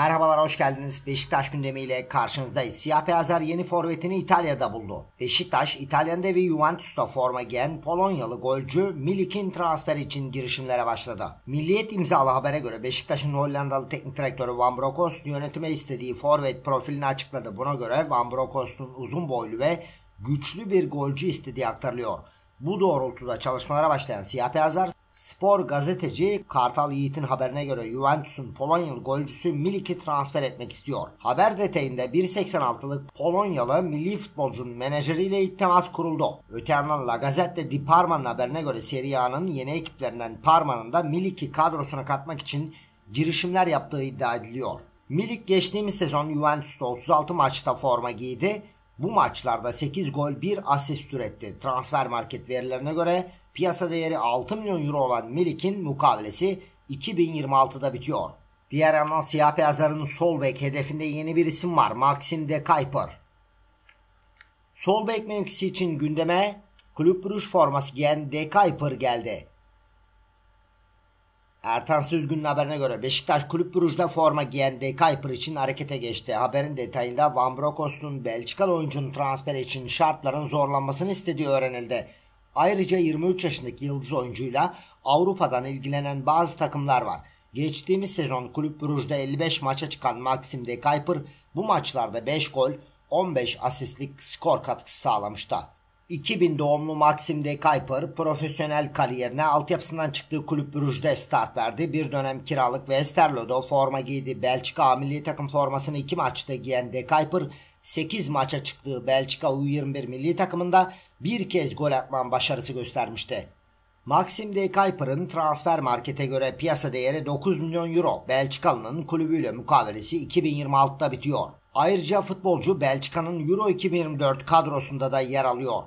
Merhabalar hoş geldiniz. Beşiktaş gündemiyle karşınızdayız. Siyah beyazlar er yeni forvetini İtalya'da buldu. Beşiktaş, İtalyan'da ve Juventus'ta forma giyen Polonyalı golcü Milik'in transfer için girişimlere başladı. Milliyet imzalı habere göre Beşiktaş'ın Hollandalı teknik direktörü Van Bronckhorst yönetime istediği forvet profilini açıkladı. Buna göre Van Bronckhorst'un uzun boylu ve güçlü bir golcü istediği aktarılıyor. Bu doğrultuda çalışmalara başlayan siyah beyazlar er Spor gazeteci Kartal Yiğit'in haberine göre Juventus'un Polonyalı golcüsü Milik'i transfer etmek istiyor. Haber detayında 1.86'lık Polonyalı milli futbolcunun menajeriyle ilk temas kuruldu. Öte yandan La Gazette di Parma'nın haberine göre Serie A'nın yeni ekiplerinden Parma'nın da Milik'i kadrosuna katmak için girişimler yaptığı iddia ediliyor. Milik geçtiğimiz sezon Juventus'ta 36 maçta forma giydi. Bu maçlarda 8 gol 1 asist üretti. Transfer market verilerine göre Piyasa değeri 6 milyon euro olan Milik'in mukavelesi 2026'da bitiyor. Diğer yandan siyah beyazların sol bek hedefinde yeni bir isim var. Maxim de Kuyper. Sol bek mevkisi için gündeme kulüp buruş forması giyen de Kuyper geldi. Ertan Süzgün'ün haberine göre Beşiktaş kulüp burujda forma giyen De Kuyper için harekete geçti. Haberin detayında Van Brokos'un Belçikalı oyuncunun transferi için şartların zorlanmasını istediği öğrenildi. Ayrıca 23 yaşındaki yıldız oyuncuyla Avrupa'dan ilgilenen bazı takımlar var. Geçtiğimiz sezon Kulüp Brugge'da 55 maça çıkan Maxim de Kuyper bu maçlarda 5 gol, 15 asistlik skor katkısı sağlamıştı. 2000 doğumlu Maxim de Kuyper profesyonel kariyerine altyapısından çıktığı kulüp Brugge'de start verdi. Bir dönem kiralık Westerlo'da forma giydi. Belçika milli takım formasını iki maçta giyen de Kuyper 8 maça çıktığı Belçika U21 milli takımında bir kez gol atman başarısı göstermişti. Maxim de Kuyper'ın transfer markete göre piyasa değeri 9 milyon euro. Belçikalı'nın kulübüyle mukavelesi 2026'da bitiyor. Ayrıca futbolcu Belçika'nın Euro 2024 kadrosunda da yer alıyor.